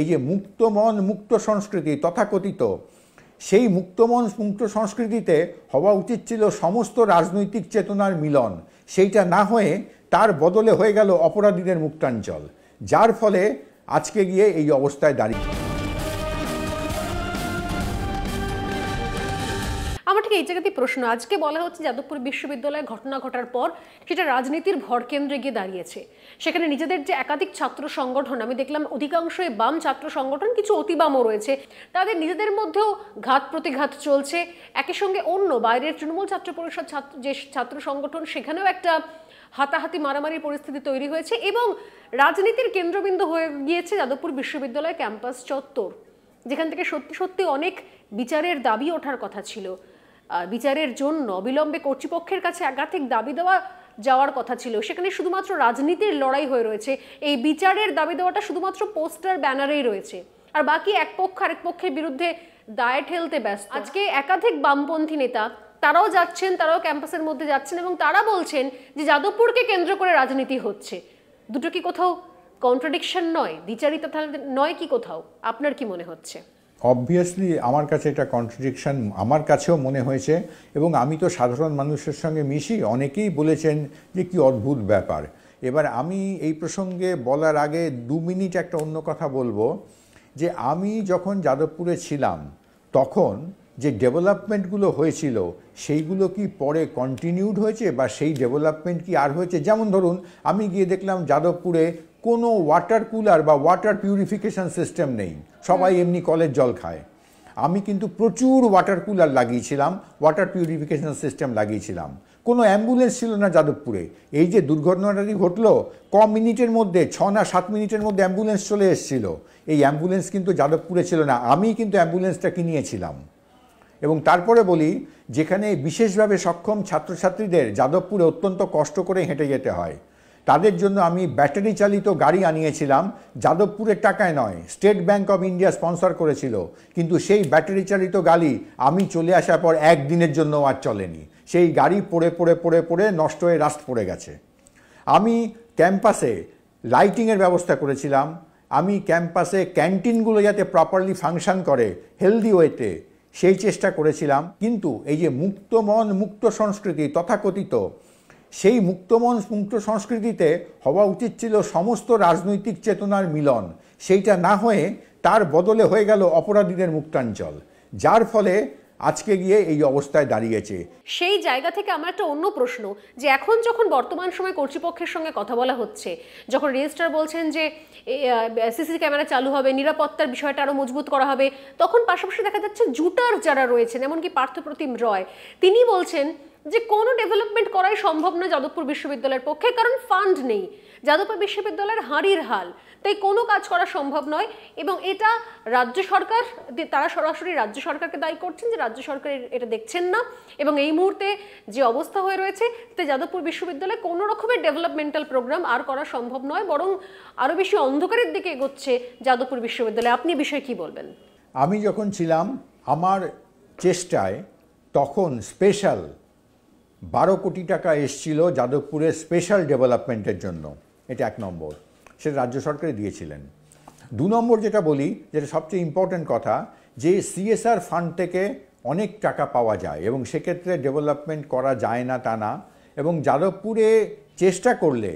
এই যে মুক্ত মন মুক্ত সংস্কৃতি তথাকথিত সেই মুক্ত মন মুক্ত সংস্কৃতিতে হওয়া উচিত ছিল সমস্ত রাজনৈতিক চেতনার মিলন সেইটা না হয়ে তার বদলে হয়ে গেল অপরাধীদের মুক্তাঞ্চল যার ফলে আজকে গিয়ে এই অবস্থায় দাঁড়িয়ে আমার ঠিক এই জায়গাতেই প্রশ্ন আজকে বলা হচ্ছে যাদবপুর বিশ্ববিদ্যালয়ে ঘটনা ঘটার পর সেটা রাজনীতির ভরকেন্দ্রে গিয়ে দাঁড়িয়েছে সেখানে নিজেদের যে একাধিক ছাত্র সংগঠন আমি দেখলাম অধিকাংশই বাম ছাত্র সংগঠন কিছু অতিবামও রয়েছে তাদের নিজেদের মধ্যেও ঘাত প্রতিঘাত চলছে একই সঙ্গে অন্য বাইরের তৃণমূল ছাত্র পরিষদ ছাত্র যে ছাত্র সংগঠন সেখানেও একটা হাতাহাতি মারামারির পরিস্থিতি তৈরি হয়েছে এবং রাজনীতির কেন্দ্রবিন্দু হয়ে গিয়েছে যাদবপুর বিশ্ববিদ্যালয় ক্যাম্পাস চত্বর যেখান থেকে সত্যি সত্যি অনেক বিচারের দাবি ওঠার কথা ছিল বিচারের জন্য বিলম্বে কর্তৃপক্ষের কাছে একাধিক দাবি দেওয়া যাওয়ার কথা ছিল সেখানে শুধুমাত্র রাজনীতির লড়াই হয়ে রয়েছে এই বিচারের দাবি দেওয়াটা শুধুমাত্র পোস্টার ব্যানারেই রয়েছে আর বাকি এক পক্ষ আরেক পক্ষের বিরুদ্ধে দায়ে ঠেলতে ব্যস্ত আজকে একাধিক বামপন্থী নেতা তারাও যাচ্ছেন তারাও ক্যাম্পাসের মধ্যে যাচ্ছেন এবং তারা বলছেন যে যাদবপুরকে কেন্দ্র করে রাজনীতি হচ্ছে দুটো কি কোথাও কন্ট্রাডিকশন নয় দ্বিচারিতা নয় কি কোথাও আপনার কি মনে হচ্ছে অবভিয়াসলি আমার কাছে এটা কন্ট্রাডিকশান আমার কাছেও মনে হয়েছে এবং আমি তো সাধারণ মানুষের সঙ্গে মিশি অনেকেই বলেছেন যে কি অদ্ভুত ব্যাপার এবার আমি এই প্রসঙ্গে বলার আগে দু মিনিট একটা অন্য কথা বলবো যে আমি যখন যাদবপুরে ছিলাম তখন যে ডেভেলপমেন্টগুলো হয়েছিল সেইগুলো কি পরে কন্টিনিউড হয়েছে বা সেই ডেভেলপমেন্ট কি আর হয়েছে যেমন ধরুন আমি গিয়ে দেখলাম যাদবপুরে কোনো ওয়াটার কুলার বা ওয়াটার পিউরিফিকেশান সিস্টেম নেই সবাই এমনি কলের জল খায় আমি কিন্তু প্রচুর ওয়াটার কুলার লাগিয়েছিলাম ওয়াটার পিউরিফিকেশান সিস্টেম লাগিয়েছিলাম কোনো অ্যাম্বুলেন্স ছিল না যাদবপুরে এই যে দুর্ঘটনাটি ঘটলো ক মিনিটের মধ্যে ছ না সাত মিনিটের মধ্যে অ্যাম্বুলেন্স চলে এসেছিল এই অ্যাম্বুলেন্স কিন্তু যাদবপুরে ছিল না আমি কিন্তু অ্যাম্বুলেন্সটা কিনিয়েছিলাম এবং তারপরে বলি যেখানে বিশেষভাবে সক্ষম ছাত্রছাত্রীদের যাদবপুরে অত্যন্ত কষ্ট করে হেঁটে যেতে হয় তাদের জন্য আমি ব্যাটারি চালিত গাড়ি আনিয়েছিলাম যাদবপুরের টাকায় নয় State Bank of India sponsor করেছিল কিন্তু সেই ব্যাটারি চালিত গাড়ি আমি চলে আসার পর একদিনের জন্য আর চলেনি সেই গাড়ি পড়ে পড়ে পড়ে পড়ে নষ্ট হয়ে রাস্ত পড়ে গেছে আমি ক্যাম্পাসে লাইটিংয়ের ব্যবস্থা করেছিলাম আমি ক্যাম্পাসে ক্যান্টিনগুলো যাতে প্রপারলি ফাংশন করে হেলদি ওয়েতে সেই চেষ্টা করেছিলাম কিন্তু এই যে মুক্ত মন মুক্ত সংস্কৃতি তথাকথিত সেই মুক্তমন মুক্ত সংস্কৃতিতে হওয়া উচিত ছিল সমস্ত রাজনৈতিক চেতনার মিলন সেইটা না হয়ে তার বদলে হয়ে গেল অপরাধীদের মুক্তাঞ্চল যার ফলে আজকে গিয়ে এই অবস্থায় দাঁড়িয়েছে সেই জায়গা থেকে আমার একটা অন্য প্রশ্ন যে এখন যখন বর্তমান সময় কর্তৃপক্ষের সঙ্গে কথা বলা হচ্ছে যখন রেজিস্ট্রার বলছেন যে সিসি ক্যামেরা চালু হবে নিরাপত্তার বিষয়টা আরও মজবুত করা হবে তখন পাশাপাশি দেখা যাচ্ছে জুটার যারা রয়েছেন এমনকি পার্থপ্রতিম রয় তিনি বলছেন যে কোনো ডেভেলপমেন্ট করাই সম্ভব নয় যাদবপুর বিশ্ববিদ্যালয়ের পক্ষে কারণ ফান্ড নেই যাদবপুর বিশ্ববিদ্যালয়ের হাঁড়ির হাল তাই কোনো কাজ করা সম্ভব নয় এবং এটা রাজ্য সরকার তারা সরাসরি রাজ্য সরকারকে দায়ী করছেন যে রাজ্য সরকার এটা দেখছেন না এবং এই মুহূর্তে যে অবস্থা হয়ে রয়েছে তাই যাদবপুর বিশ্ববিদ্যালয়ে কোনো রকমের ডেভেলপমেন্টাল প্রোগ্রাম আর করা সম্ভব নয় বরং আরও বেশি অন্ধকারের দিকে এগোচ্ছে যাদবপুর বিশ্ববিদ্যালয়ে আপনি বিষয়ে কি বলবেন আমি যখন ছিলাম আমার চেষ্টায় তখন স্পেশাল বারো কোটি টাকা এসছিল যাদবপুরের স্পেশাল ডেভেলপমেন্টের জন্য এটা এক নম্বর সেটা রাজ্য সরকারে দিয়েছিলেন দু নম্বর যেটা বলি যেটা সবচেয়ে ইম্পর্ট্যান্ট কথা যে সিএসআর ফান্ড থেকে অনেক টাকা পাওয়া যায় এবং সেক্ষেত্রে ডেভেলপমেন্ট করা যায় না তা না এবং যাদবপুরে চেষ্টা করলে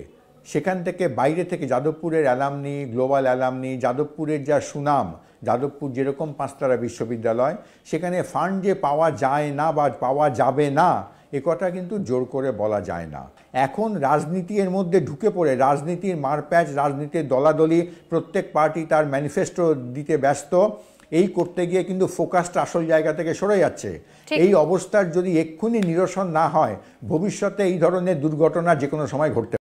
সেখান থেকে বাইরে থেকে যাদবপুরের অ্যালামনি গ্লোবাল অ্যালামনি যাদবপুরের যা সুনাম যাদবপুর যেরকম পাঁচতারা বিশ্ববিদ্যালয় সেখানে ফান্ড যে পাওয়া যায় না বা পাওয়া যাবে না এ কথা কিন্তু জোর করে বলা যায় না এখন রাজনীতি এর মধ্যে ঢুকে পড়ে রাজনীতির মারপ্যাচ রাজনীতির দলাদলি প্রত্যেক পার্টি তার ম্যানিফেস্টো দিতে ব্যস্ত এই করতে গিয়ে কিন্তু ফোকাসটা আসল জায়গা থেকে সরে যাচ্ছে এই অবস্থার যদি এক্ষুনি নিরসন না হয় ভবিষ্যতে এই ধরনের দুর্ঘটনা যে কোনো সময় ঘটতে